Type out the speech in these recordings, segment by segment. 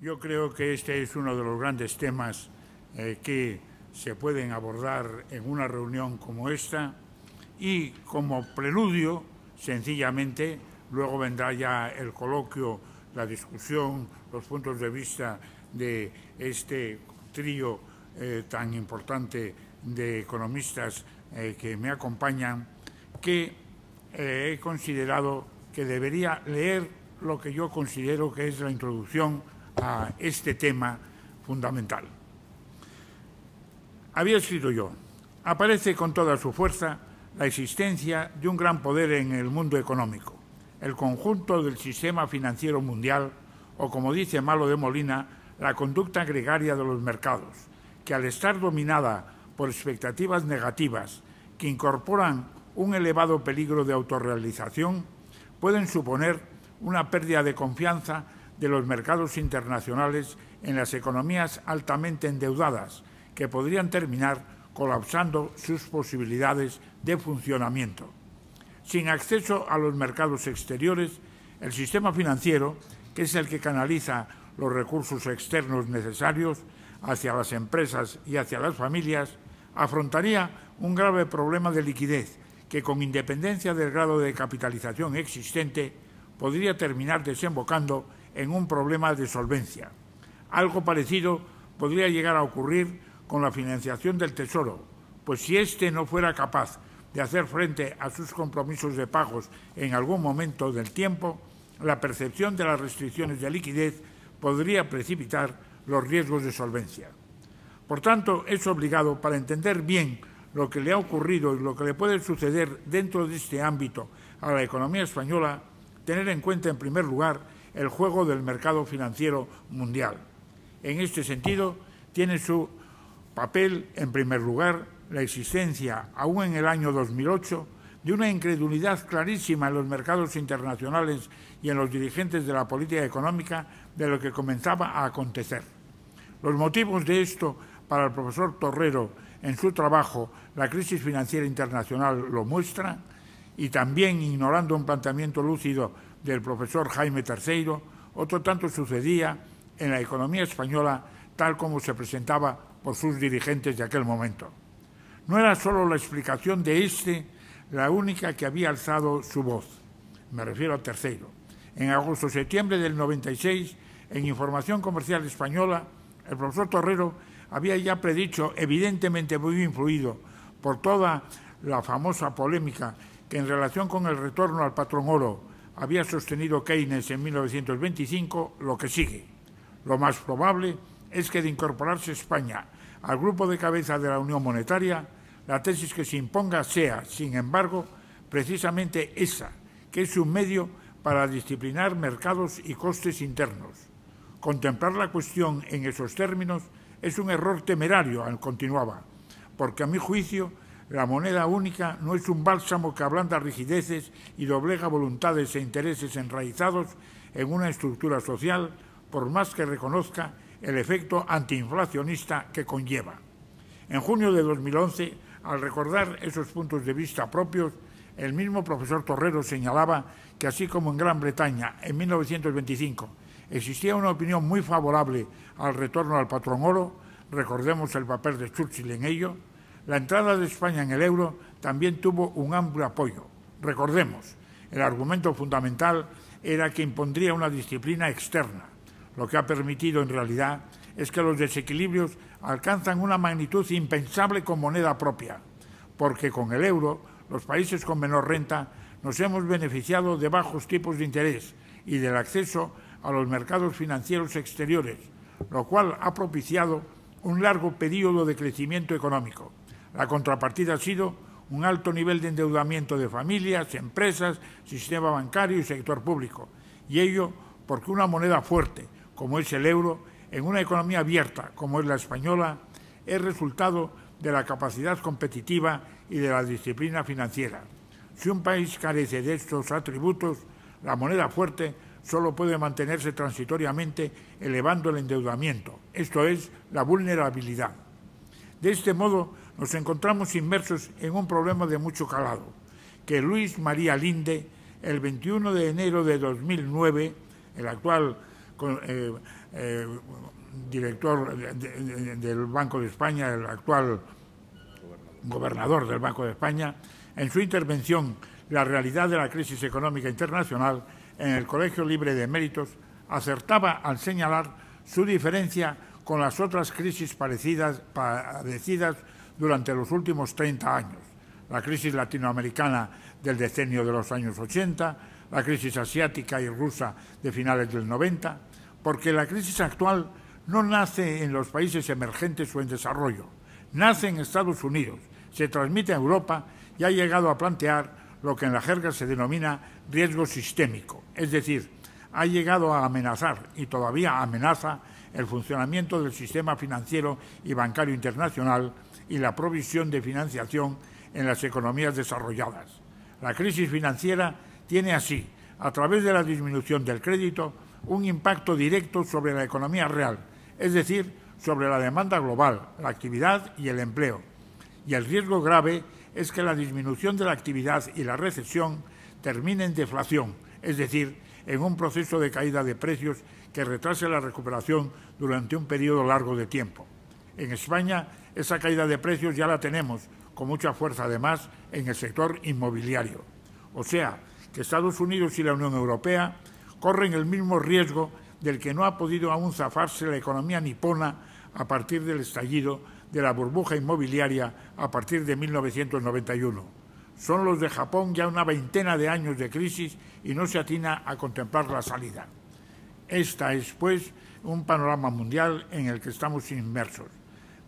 Yo creo que este es uno de los grandes temas eh, que se pueden abordar en una reunión como esta y como preludio, sencillamente, luego vendrá ya el coloquio, la discusión, los puntos de vista de este trío eh, tan importante de economistas eh, que me acompañan, que he considerado que debería leer lo que yo considero que es la introducción a este tema fundamental. Había escrito yo, aparece con toda su fuerza la existencia de un gran poder en el mundo económico, el conjunto del sistema financiero mundial, o como dice Malo de Molina, la conducta gregaria de los mercados, que al estar dominada por expectativas negativas que incorporan un elevado peligro de autorrealización, pueden suponer una pérdida de confianza de los mercados internacionales en las economías altamente endeudadas, que podrían terminar colapsando sus posibilidades de funcionamiento. Sin acceso a los mercados exteriores, el sistema financiero, que es el que canaliza los recursos externos necesarios hacia las empresas y hacia las familias, afrontaría un grave problema de liquidez que, con independencia del grado de capitalización existente, podría terminar desembocando en un problema de solvencia. Algo parecido podría llegar a ocurrir con la financiación del Tesoro, pues si éste no fuera capaz de hacer frente a sus compromisos de pagos en algún momento del tiempo, la percepción de las restricciones de liquidez podría precipitar los riesgos de solvencia. Por tanto, es obligado, para entender bien lo que le ha ocurrido y lo que le puede suceder dentro de este ámbito a la economía española, tener en cuenta, en primer lugar, el juego del mercado financiero mundial. En este sentido, tiene su papel, en primer lugar, la existencia, aún en el año 2008, de una incredulidad clarísima en los mercados internacionales y en los dirigentes de la política económica de lo que comenzaba a acontecer. Los motivos de esto para el profesor Torrero en su trabajo La crisis financiera internacional lo muestra y también ignorando un planteamiento lúcido del profesor Jaime Terceiro, otro tanto sucedía en la economía española tal como se presentaba por sus dirigentes de aquel momento. No era solo la explicación de este la única que había alzado su voz, me refiero a Terceiro. En agosto-septiembre del 96, en Información Comercial Española, el profesor Torrero había ya predicho, evidentemente muy influido por toda la famosa polémica que en relación con el retorno al patrón oro había sostenido Keynes en 1925, lo que sigue. Lo más probable es que de incorporarse España al grupo de cabeza de la Unión Monetaria, la tesis que se imponga sea, sin embargo, precisamente esa, que es un medio para disciplinar mercados y costes internos. Contemplar la cuestión en esos términos es un error temerario, continuaba, porque a mi juicio la moneda única no es un bálsamo que ablanda rigideces y doblega voluntades e intereses enraizados en una estructura social, por más que reconozca el efecto antiinflacionista que conlleva. En junio de 2011, al recordar esos puntos de vista propios, el mismo profesor Torrero señalaba que así como en Gran Bretaña, en 1925, existía una opinión muy favorable al retorno al patrón oro, recordemos el papel de Churchill en ello, la entrada de España en el euro también tuvo un amplio apoyo. Recordemos, el argumento fundamental era que impondría una disciplina externa, lo que ha permitido en realidad es que los desequilibrios alcanzan una magnitud impensable con moneda propia, porque con el euro los países con menor renta nos hemos beneficiado de bajos tipos de interés y del acceso a los mercados financieros exteriores, lo cual ha propiciado un largo periodo de crecimiento económico, la contrapartida ha sido un alto nivel de endeudamiento de familias, empresas, sistema bancario y sector público. Y ello porque una moneda fuerte, como es el euro, en una economía abierta, como es la española, es resultado de la capacidad competitiva y de la disciplina financiera. Si un país carece de estos atributos, la moneda fuerte solo puede mantenerse transitoriamente elevando el endeudamiento, esto es, la vulnerabilidad. De este modo, nos encontramos inmersos en un problema de mucho calado, que Luis María Linde, el 21 de enero de 2009, el actual eh, eh, director del Banco de España, el actual gobernador del Banco de España, en su intervención La realidad de la crisis económica internacional en el Colegio Libre de Méritos, acertaba al señalar su diferencia con las otras crisis parecidas, padecidas durante los últimos 30 años, la crisis latinoamericana del decenio de los años 80, la crisis asiática y rusa de finales del 90, porque la crisis actual no nace en los países emergentes o en desarrollo, nace en Estados Unidos, se transmite a Europa y ha llegado a plantear lo que en la jerga se denomina riesgo sistémico, es decir, ha llegado a amenazar y todavía amenaza el funcionamiento del sistema financiero y bancario internacional y la provisión de financiación en las economías desarrolladas. La crisis financiera tiene así, a través de la disminución del crédito, un impacto directo sobre la economía real, es decir, sobre la demanda global, la actividad y el empleo. Y el riesgo grave es que la disminución de la actividad y la recesión termine en deflación, es decir, en un proceso de caída de precios que retrase la recuperación durante un periodo largo de tiempo. En España, esa caída de precios ya la tenemos, con mucha fuerza además, en el sector inmobiliario. O sea, que Estados Unidos y la Unión Europea corren el mismo riesgo del que no ha podido aún zafarse la economía nipona a partir del estallido de la burbuja inmobiliaria a partir de 1991. Son los de Japón ya una veintena de años de crisis y no se atina a contemplar la salida. Esta es, pues, un panorama mundial en el que estamos inmersos,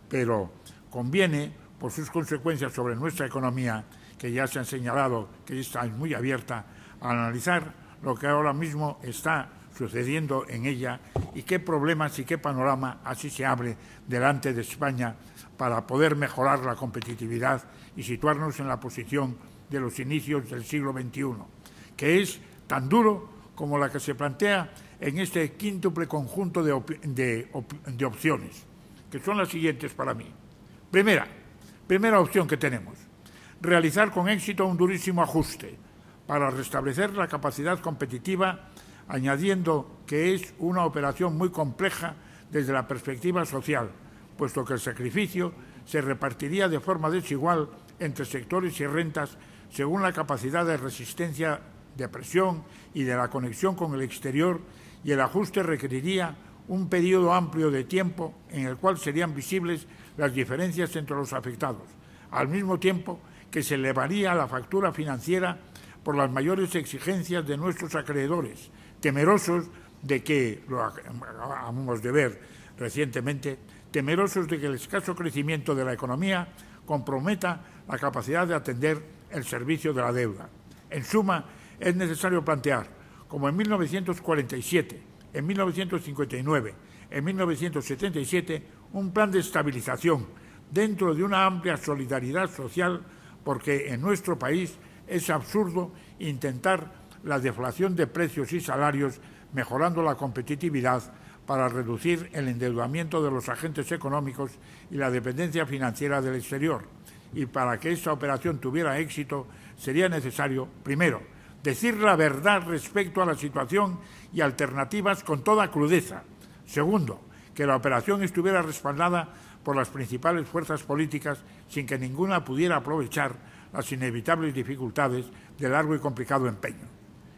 pero conviene, por sus consecuencias sobre nuestra economía, que ya se han señalado que está muy abierta, a analizar lo que ahora mismo está sucediendo en ella y qué problemas y qué panorama así se abre delante de España para poder mejorar la competitividad y situarnos en la posición de los inicios del siglo XXI, que es tan duro como la que se plantea en este quíntuple conjunto de, de opciones, que son las siguientes para mí. Primera, primera opción que tenemos, realizar con éxito un durísimo ajuste para restablecer la capacidad competitiva, añadiendo que es una operación muy compleja desde la perspectiva social, puesto que el sacrificio se repartiría de forma desigual entre sectores y rentas según la capacidad de resistencia de presión y de la conexión con el exterior y el ajuste requeriría un periodo amplio de tiempo en el cual serían visibles las diferencias entre los afectados, al mismo tiempo que se elevaría la factura financiera por las mayores exigencias de nuestros acreedores, temerosos de que, lo de ver recientemente, temerosos de que el escaso crecimiento de la economía comprometa la capacidad de atender el servicio de la deuda. En suma, es necesario plantear, como en 1947, en 1959, en 1977, un plan de estabilización dentro de una amplia solidaridad social, porque en nuestro país es absurdo intentar la deflación de precios y salarios mejorando la competitividad para reducir el endeudamiento de los agentes económicos y la dependencia financiera del exterior. Y para que esta operación tuviera éxito sería necesario, primero, decir la verdad respecto a la situación y alternativas con toda crudeza. Segundo, que la operación estuviera respaldada por las principales fuerzas políticas sin que ninguna pudiera aprovechar las inevitables dificultades de largo y complicado empeño.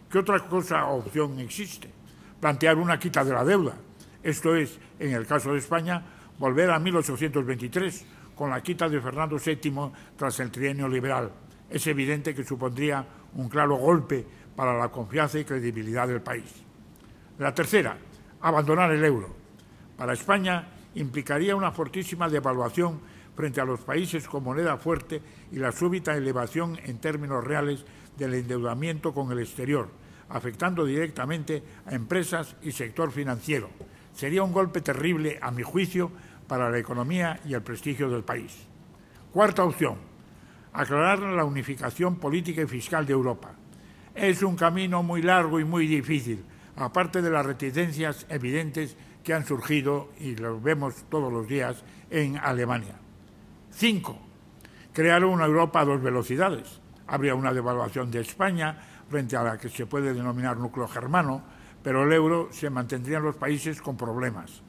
¿Qué otra cosa o opción existe? Plantear una quita de la deuda. Esto es, en el caso de España, volver a 1823 con la quita de Fernando VII tras el trienio liberal. Es evidente que supondría un claro golpe para la confianza y credibilidad del país. La tercera, abandonar el euro. Para España implicaría una fortísima devaluación frente a los países con moneda fuerte y la súbita elevación en términos reales del endeudamiento con el exterior, afectando directamente a empresas y sector financiero. Sería un golpe terrible, a mi juicio, para la economía y el prestigio del país. Cuarta opción, aclarar la unificación política y fiscal de Europa. Es un camino muy largo y muy difícil, aparte de las reticencias evidentes que han surgido y lo vemos todos los días en Alemania. Cinco, crear una Europa a dos velocidades. Habría una devaluación de España frente a la que se puede denominar núcleo germano, pero el euro se mantendría en los países con problemas.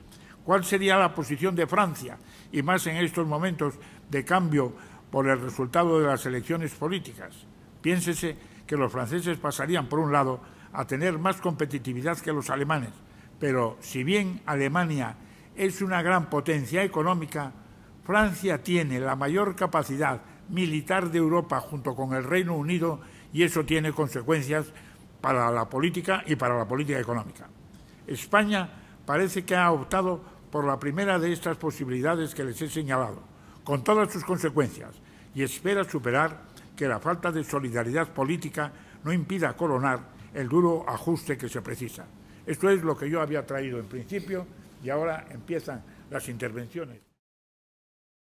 ¿Cuál sería la posición de Francia? Y más en estos momentos de cambio por el resultado de las elecciones políticas. Piénsese que los franceses pasarían, por un lado, a tener más competitividad que los alemanes, pero si bien Alemania es una gran potencia económica, Francia tiene la mayor capacidad militar de Europa junto con el Reino Unido y eso tiene consecuencias para la política y para la política económica. España parece que ha optado por la primera de estas posibilidades que les he señalado, con todas sus consecuencias, y espera superar que la falta de solidaridad política no impida coronar el duro ajuste que se precisa. Esto es lo que yo había traído en principio y ahora empiezan las intervenciones.